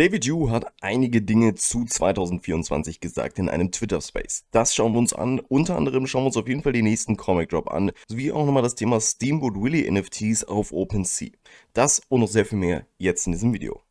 David Yu hat einige Dinge zu 2024 gesagt in einem Twitter-Space. Das schauen wir uns an. Unter anderem schauen wir uns auf jeden Fall den nächsten Comic-Drop an, sowie auch nochmal das Thema Steamboat Willy NFTs auf OpenSea. Das und noch sehr viel mehr jetzt in diesem Video.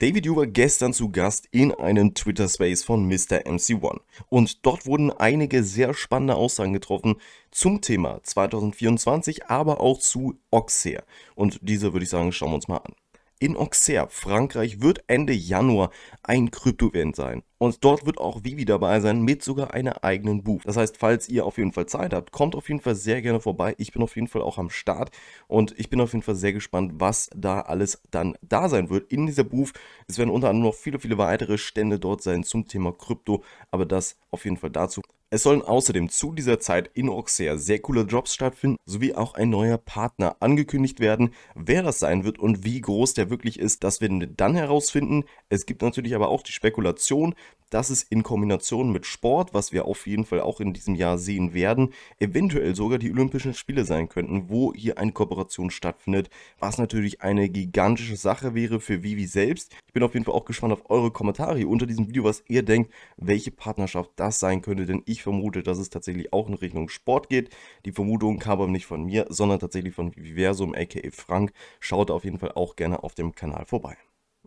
David war gestern zu Gast in einem Twitter-Space von Mr. MC1. Und dort wurden einige sehr spannende Aussagen getroffen zum Thema 2024, aber auch zu Oxer. Und diese würde ich sagen, schauen wir uns mal an in Auxerre, Frankreich, wird Ende Januar ein Krypto-Event sein. Und dort wird auch Vivi dabei sein mit sogar einer eigenen Booth. Das heißt, falls ihr auf jeden Fall Zeit habt, kommt auf jeden Fall sehr gerne vorbei. Ich bin auf jeden Fall auch am Start und ich bin auf jeden Fall sehr gespannt, was da alles dann da sein wird in dieser Booth. Es werden unter anderem noch viele, viele weitere Stände dort sein zum Thema Krypto, aber das auf jeden Fall dazu. Es sollen außerdem zu dieser Zeit in Auxerre sehr coole Drops stattfinden, sowie auch ein neuer Partner angekündigt werden. Wer das sein wird und wie groß der wirklich ist, das werden wir dann herausfinden. Es gibt natürlich aber auch die Spekulation, dass es in Kombination mit Sport, was wir auf jeden Fall auch in diesem Jahr sehen werden, eventuell sogar die Olympischen Spiele sein könnten, wo hier eine Kooperation stattfindet, was natürlich eine gigantische Sache wäre für Vivi selbst. Ich bin auf jeden Fall auch gespannt auf eure Kommentare unter diesem Video, was ihr denkt, welche Partnerschaft das sein könnte, denn ich vermute, dass es tatsächlich auch in Richtung Sport geht. Die Vermutung kam aber nicht von mir, sondern tatsächlich von Viversum, aka Frank. Schaut auf jeden Fall auch gerne auf dem Kanal vorbei.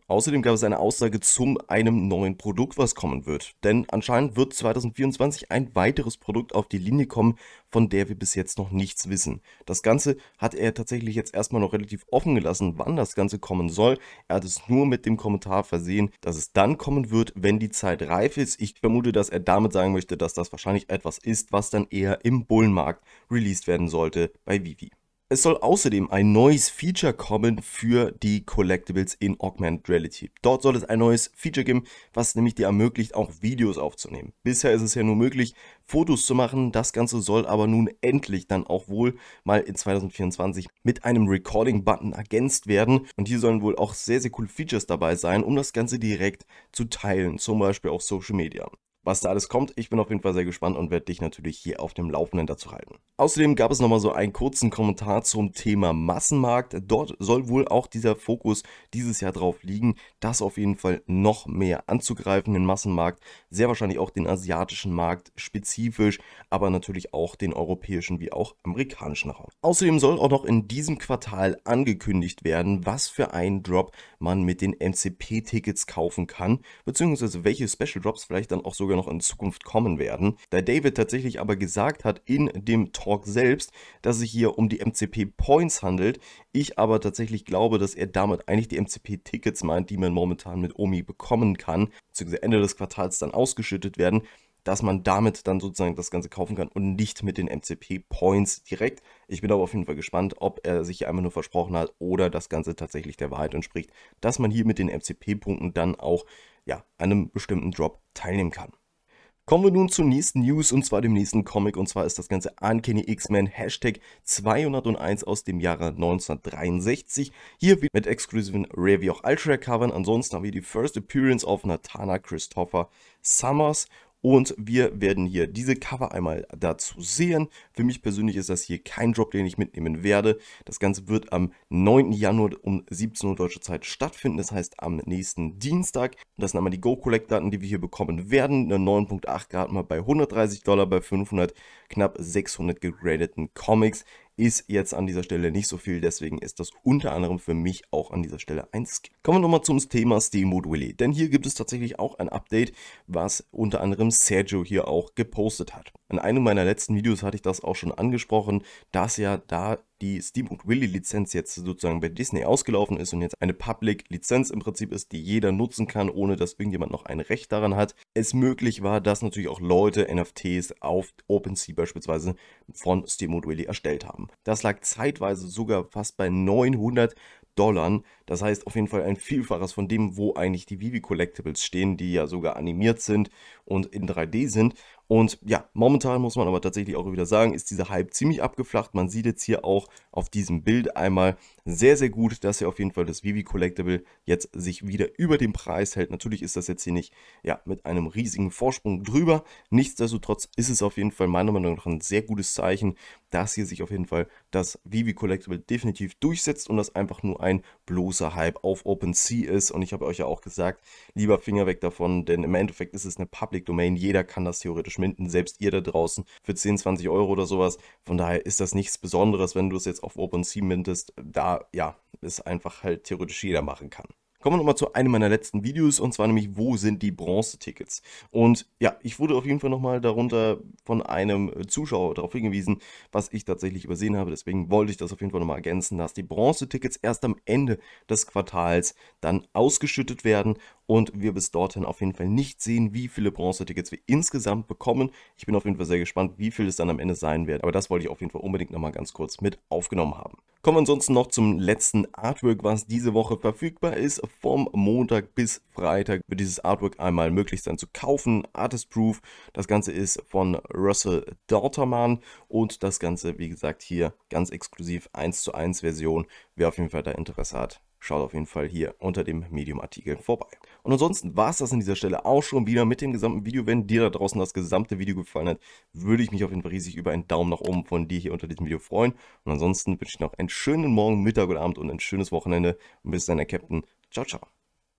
Außerdem gab es eine Aussage zum einem neuen Produkt, was kommen wird. Denn anscheinend wird 2024 ein weiteres Produkt auf die Linie kommen, von der wir bis jetzt noch nichts wissen. Das Ganze hat er tatsächlich jetzt erstmal noch relativ offen gelassen, wann das Ganze kommen soll. Er hat es nur mit dem Kommentar versehen, dass es dann kommen wird, wenn die Zeit reif ist. Ich vermute, dass er damit sagen möchte, dass das wahrscheinlich etwas ist, was dann eher im Bullenmarkt released werden sollte bei Vivi. Es soll außerdem ein neues Feature kommen für die Collectibles in Augmented Reality. Dort soll es ein neues Feature geben, was nämlich dir ermöglicht, auch Videos aufzunehmen. Bisher ist es ja nur möglich, Fotos zu machen. Das Ganze soll aber nun endlich dann auch wohl mal in 2024 mit einem Recording-Button ergänzt werden. Und hier sollen wohl auch sehr, sehr coole Features dabei sein, um das Ganze direkt zu teilen, zum Beispiel auf Social Media was da alles kommt. Ich bin auf jeden Fall sehr gespannt und werde dich natürlich hier auf dem Laufenden dazu halten. Außerdem gab es nochmal so einen kurzen Kommentar zum Thema Massenmarkt. Dort soll wohl auch dieser Fokus dieses Jahr drauf liegen, das auf jeden Fall noch mehr anzugreifen, den Massenmarkt, sehr wahrscheinlich auch den asiatischen Markt spezifisch, aber natürlich auch den europäischen wie auch amerikanischen Raum. Außerdem soll auch noch in diesem Quartal angekündigt werden, was für einen Drop man mit den MCP-Tickets kaufen kann, beziehungsweise welche Special Drops vielleicht dann auch sogar noch in Zukunft kommen werden. Da David tatsächlich aber gesagt hat in dem Talk selbst, dass es sich hier um die MCP Points handelt, ich aber tatsächlich glaube, dass er damit eigentlich die MCP Tickets meint, die man momentan mit Omi bekommen kann, beziehungsweise Ende des Quartals dann ausgeschüttet werden dass man damit dann sozusagen das Ganze kaufen kann und nicht mit den MCP Points direkt. Ich bin aber auf jeden Fall gespannt, ob er sich hier einmal nur versprochen hat oder das Ganze tatsächlich der Wahrheit entspricht, dass man hier mit den MCP Punkten dann auch ja, an einem bestimmten Drop teilnehmen kann. Kommen wir nun zur nächsten News und zwar dem nächsten Comic und zwar ist das Ganze Uncanny X-Men Hashtag 201 aus dem Jahre 1963. Hier wird mit exklusiven Rare wie auch Ultra covern. Ansonsten haben wir die First Appearance of Natana Christopher Summers und wir werden hier diese Cover einmal dazu sehen. Für mich persönlich ist das hier kein Drop, den ich mitnehmen werde. Das Ganze wird am 9. Januar um 17 Uhr deutsche Zeit stattfinden. Das heißt am nächsten Dienstag. Das sind einmal die Go-Collect-Daten, die wir hier bekommen werden. Eine 9.8 Grad mal bei 130 Dollar, bei 500 knapp 600 gegradeten Comics ist jetzt an dieser Stelle nicht so viel, deswegen ist das unter anderem für mich auch an dieser Stelle ein Skip. Kommen wir nochmal zum Thema Steamboat Willy, denn hier gibt es tatsächlich auch ein Update, was unter anderem Sergio hier auch gepostet hat. In einem meiner letzten Videos hatte ich das auch schon angesprochen, dass ja da die Steam Steamboat Willy Lizenz jetzt sozusagen bei Disney ausgelaufen ist und jetzt eine Public Lizenz im Prinzip ist, die jeder nutzen kann, ohne dass irgendjemand noch ein Recht daran hat, es möglich war, dass natürlich auch Leute NFTs auf OpenSea beispielsweise von Steam Steamboat Willy erstellt haben. Das lag zeitweise sogar fast bei 900 Dollar. Das heißt auf jeden Fall ein Vielfaches von dem, wo eigentlich die Vivi Collectibles stehen, die ja sogar animiert sind und in 3D sind. Und ja, momentan muss man aber tatsächlich auch wieder sagen, ist dieser Hype ziemlich abgeflacht. Man sieht jetzt hier auch auf diesem Bild einmal sehr, sehr gut, dass hier auf jeden Fall das Vivi Collectible jetzt sich wieder über den Preis hält. Natürlich ist das jetzt hier nicht ja, mit einem riesigen Vorsprung drüber. Nichtsdestotrotz ist es auf jeden Fall meiner Meinung nach ein sehr gutes Zeichen, dass hier sich auf jeden Fall das Vivi Collectible definitiv durchsetzt und das einfach nur ein bloßer Hype auf OpenSea ist. Und ich habe euch ja auch gesagt, lieber Finger weg davon, denn im Endeffekt ist es eine Public Domain. Jeder kann das theoretisch verschwinden, selbst ihr da draußen, für 10, 20 Euro oder sowas. Von daher ist das nichts Besonderes, wenn du es jetzt auf OpenSea mintest. Da, ja, ist einfach halt theoretisch jeder machen kann. Kommen wir nochmal zu einem meiner letzten Videos und zwar nämlich, wo sind die Bronze-Tickets? Und ja, ich wurde auf jeden Fall nochmal darunter von einem äh, Zuschauer darauf hingewiesen, was ich tatsächlich übersehen habe. Deswegen wollte ich das auf jeden Fall nochmal ergänzen, dass die Bronze-Tickets erst am Ende des Quartals dann ausgeschüttet werden und wir bis dorthin auf jeden Fall nicht sehen, wie viele Bronze-Tickets wir insgesamt bekommen. Ich bin auf jeden Fall sehr gespannt, wie viel es dann am Ende sein wird. Aber das wollte ich auf jeden Fall unbedingt nochmal ganz kurz mit aufgenommen haben. Kommen wir ansonsten noch zum letzten Artwork, was diese Woche verfügbar ist. Vom Montag bis Freitag wird dieses Artwork einmal möglich sein zu kaufen. Artist Proof. Das Ganze ist von Russell Dautermann und das Ganze, wie gesagt, hier ganz exklusiv 1 zu 1 Version. Wer auf jeden Fall da Interesse hat, schaut auf jeden Fall hier unter dem Medium-Artikel vorbei. Und ansonsten war es das an dieser Stelle auch schon wieder mit dem gesamten Video. Wenn dir da draußen das gesamte Video gefallen hat, würde ich mich auf jeden Fall riesig über einen Daumen nach oben von dir hier unter diesem Video freuen. Und ansonsten wünsche ich noch einen schönen Morgen, Mittag oder Abend und ein schönes Wochenende. Und bis dann, der Captain. Ciao, ciao.